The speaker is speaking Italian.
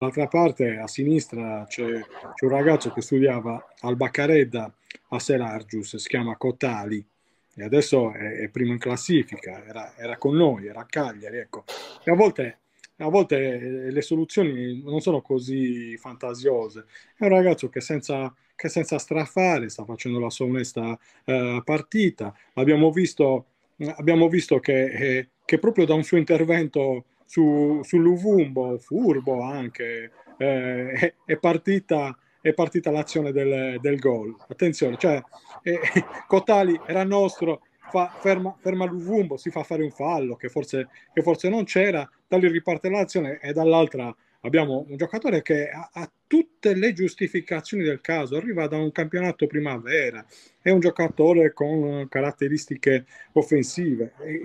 Dall'altra parte, a sinistra, c'è, c'è, un ragazzo che studiava al Baccaredda a Serargius, si chiama Cotali, e adesso è, è primo in classifica, era, era, con noi, era a Cagliari, ecco. E a volte, a volte eh, le soluzioni non sono così fantasiose. È un ragazzo che senza, che senza strafare sta facendo la sua onesta eh, partita. Abbiamo visto, abbiamo visto che, eh, che proprio da un suo intervento su, su sull'Uvumbo, furbo anche, eh, è, partita, è, partita, l'azione del, del gol. Attenzione, cioè, eh, Cotali era nostro, fa, ferma, ferma l'Uvumbo, si fa fare un fallo che forse, che forse non c'era, da lì riparte l'azione e dall'altra abbiamo un giocatore che ha, ha, tutte le giustificazioni del caso, arriva da un campionato primavera, è un giocatore con caratteristiche offensive.